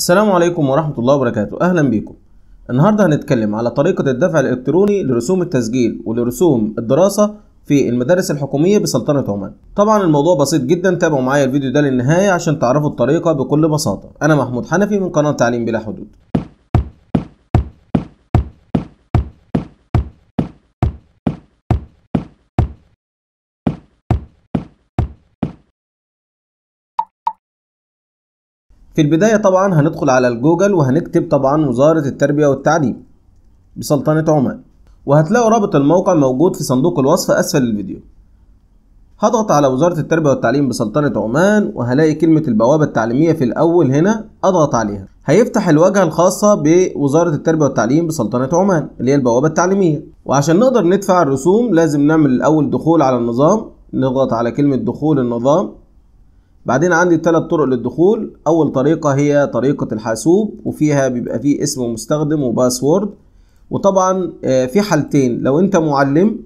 السلام عليكم ورحمة الله وبركاته أهلا بيكم النهاردة هنتكلم على طريقة الدفع الإلكتروني لرسوم التسجيل ولرسوم الدراسة في المدارس الحكومية بسلطنة عمان طبعا الموضوع بسيط جدا تابعوا معايا الفيديو ده للنهاية عشان تعرفوا الطريقة بكل بساطة أنا محمود حنفي من قناة تعليم بلا حدود في البداية طبعا هندخل على الجوجل وهنكتب طبعا وزارة التربية والتعليم بسلطنة عمان وهتلاقوا رابط الموقع موجود في صندوق الوصف أسفل الفيديو هضغط على وزارة التربية والتعليم بسلطنة عمان وهلاقي كلمة البوابة التعليمية في الأول هنا أضغط عليها هيفتح الواجهة الخاصة بوزارة التربية والتعليم بسلطنة عمان اللي هي البوابة التعليمية وعشان نقدر ندفع الرسوم لازم نعمل الأول دخول على النظام نضغط على كلمة دخول النظام بعدين عندي ثلاث طرق للدخول اول طريقه هي طريقه الحاسوب وفيها بيبقى فيه اسم مستخدم وباسورد وطبعا آه، في حالتين لو انت معلم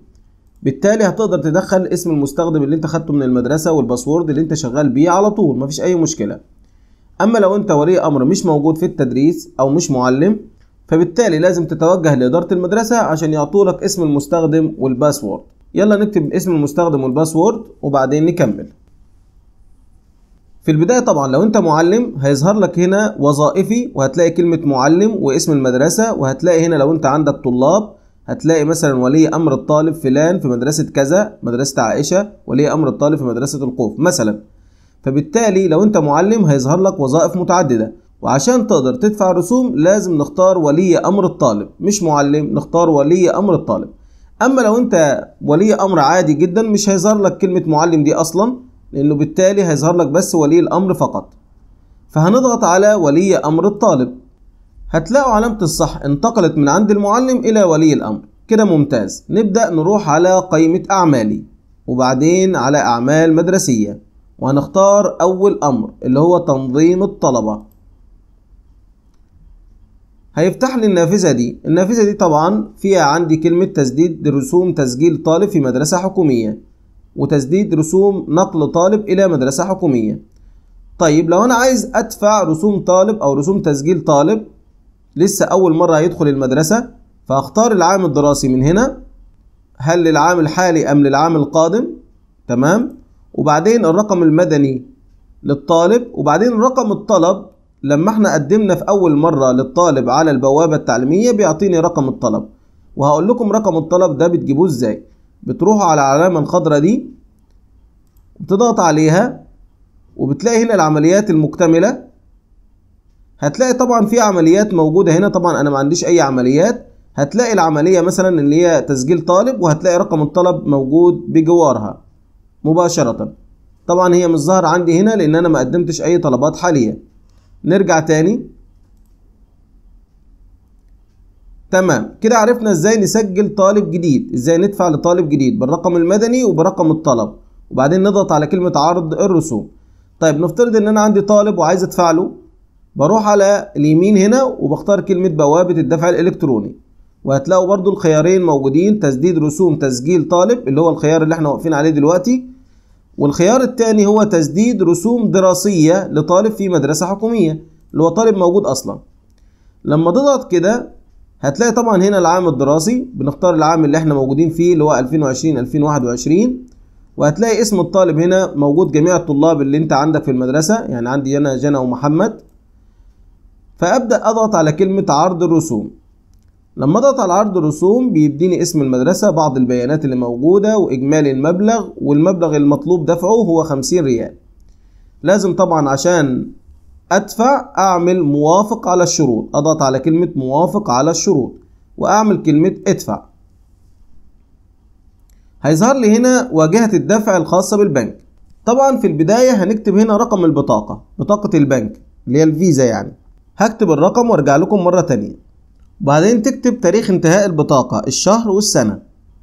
بالتالي هتقدر تدخل اسم المستخدم اللي انت خدته من المدرسه والباسورد اللي انت شغال بيه على طول مفيش اي مشكله اما لو انت ولي امر مش موجود في التدريس او مش معلم فبالتالي لازم تتوجه لاداره المدرسه عشان يعطوا لك اسم المستخدم والباسورد يلا نكتب اسم المستخدم والباسورد وبعدين نكمل في البداية طبعا لو انت معلم هيظهر لك هنا وظائفي وهتلاقي كلمة معلم واسم المدرسة وهتلاقي هنا لو انت عندك طلاب هتلاقي مثلا ولي امر الطالب فلان في مدرسة كذا مدرسة عائشة ولي امر الطالب في مدرسة القوف مثلا فبالتالي لو انت معلم هيظهر لك وظائف متعددة وعشان تقدر تدفع رسوم لازم نختار ولي امر الطالب مش معلم نختار ولي امر الطالب اما لو انت ولي امر عادي جدا مش هيظهر لك كلمة معلم دي اصلا لأنه بالتالي هيظهر لك بس ولي الأمر فقط فهنضغط على ولي أمر الطالب هتلاقوا علامة الصح انتقلت من عند المعلم إلى ولي الأمر كده ممتاز نبدأ نروح على قائمة أعمالي وبعدين على أعمال مدرسية وهنختار أول أمر اللي هو تنظيم الطلبة هيفتح لي النافذة دي النافذة دي طبعا فيها عندي كلمة تسديد رسوم تسجيل طالب في مدرسة حكومية وتسديد رسوم نقل طالب إلى مدرسة حكومية طيب لو أنا عايز أدفع رسوم طالب أو رسوم تسجيل طالب لسه أول مرة هيدخل المدرسة فأختار العام الدراسي من هنا هل للعام الحالي أم للعام القادم تمام وبعدين الرقم المدني للطالب وبعدين رقم الطلب لما احنا قدمنا في أول مرة للطالب على البوابة التعليمية بيعطيني رقم الطلب وهقول لكم رقم الطلب ده بتجيبوه ازاي بتروحوا على العلامة الخضراء دي بتضغط عليها وبتلاقي هنا العمليات المكتملة هتلاقي طبعا في عمليات موجودة هنا طبعا أنا ما عنديش أي عمليات هتلاقي العملية مثلا اللي هي تسجيل طالب وهتلاقي رقم الطلب موجود بجوارها مباشرة طبعا هي مش ظاهرة عندي هنا لأن أنا ما قدمتش أي طلبات حاليا نرجع تاني تمام كده عرفنا ازاي نسجل طالب جديد ازاي ندفع لطالب جديد بالرقم المدني وبرقم الطلب وبعدين نضغط على كلمة عرض الرسوم طيب نفترض ان انا عندي طالب وعايز ادفع له بروح على اليمين هنا وبختار كلمة بوابة الدفع الالكتروني وهتلاقوا برضو الخيارين موجودين تسديد رسوم تسجيل طالب اللي هو الخيار اللي احنا واقفين عليه دلوقتي والخيار الثاني هو تسديد رسوم دراسية لطالب في مدرسة حكومية اللي هو طالب موجود اصلا لما تضغط كده هتلاقي طبعا هنا العام الدراسي بنختار العام اللي احنا موجودين فيه اللي هو 2020 2021 وهتلاقي اسم الطالب هنا موجود جميع الطلاب اللي انت عندك في المدرسة يعني عندي انا جنى ومحمد فابدأ اضغط على كلمة عرض الرسوم لما اضغط على عرض الرسوم بيديني اسم المدرسة بعض البيانات اللي موجودة واجمالي المبلغ والمبلغ المطلوب دفعه هو 50 ريال لازم طبعا عشان أدفع أعمل موافق على الشروط أضغط على كلمة موافق على الشروط وأعمل كلمة ادفع هيظهر لي هنا واجهة الدفع الخاصة بالبنك طبعا في البداية هنكتب هنا رقم البطاقة بطاقة البنك اللي هي الفيزا يعني هكتب الرقم وارجع لكم مرة تانية وبعدين تكتب تاريخ انتهاء البطاقة الشهر والسنة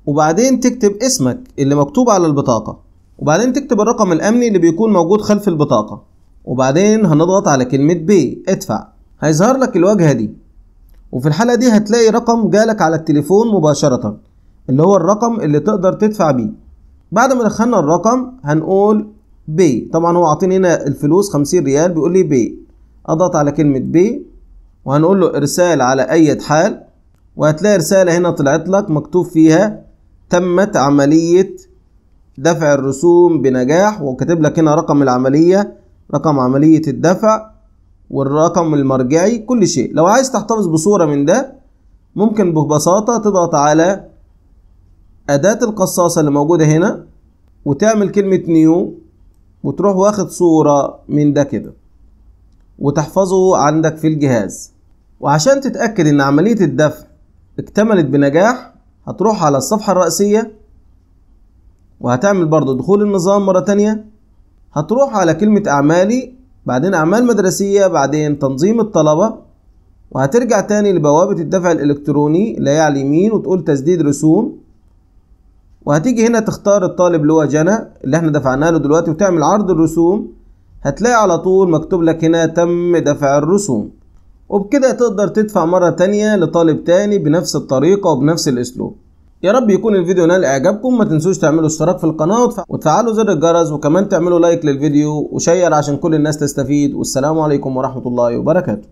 وبعدين تكتب اسمك اللي مكتوب على البطاقة وبعدين تكتب الرقم الأمني اللي بيكون موجود خلف البطاقة وبعدين هنضغط على كلمة بي ادفع هيظهر لك الواجهة دي وفي الحالة دي هتلاقي رقم جالك على التليفون مباشرة اللي هو الرقم اللي تقدر تدفع بيه بعد ما دخلنا الرقم هنقول بي طبعا هو عاطيني هنا الفلوس خمسين ريال بيقول لي بي اضغط على كلمة بي وهنقول له ارسال على اي حال وهتلاقي رسالة هنا طلعت لك مكتوب فيها تمت عملية دفع الرسوم بنجاح وكاتب لك هنا رقم العملية رقم عملية الدفع والرقم المرجعي كل شيء لو عايز تحتفظ بصورة من ده ممكن ببساطة تضغط على أداة القصاصة اللي موجودة هنا وتعمل كلمة نيو وتروح واخد صورة من ده كده وتحفظه عندك في الجهاز وعشان تتأكد إن عملية الدفع اكتملت بنجاح هتروح على الصفحة الرئيسية وهتعمل برضو دخول النظام مرة تانية هتروح على كلمة أعمالي بعدين أعمال مدرسية بعدين تنظيم الطلبة وهترجع تاني لبوابة الدفع الإلكتروني اللي هي على اليمين وتقول تسديد رسوم وهتيجي هنا تختار الطالب اللي هو جنى اللي احنا دفعناه له دلوقتي وتعمل عرض الرسوم هتلاقي على طول مكتوب لك هنا تم دفع الرسوم وبكده تقدر تدفع مرة تانية لطالب تاني بنفس الطريقة وبنفس الأسلوب يا رب يكون الفيديو نال اعجابكم ما تنسوش تعملوا اشتراك في القناه وتفعلوا زر الجرس وكمان تعملوا لايك للفيديو وشير عشان كل الناس تستفيد والسلام عليكم ورحمه الله وبركاته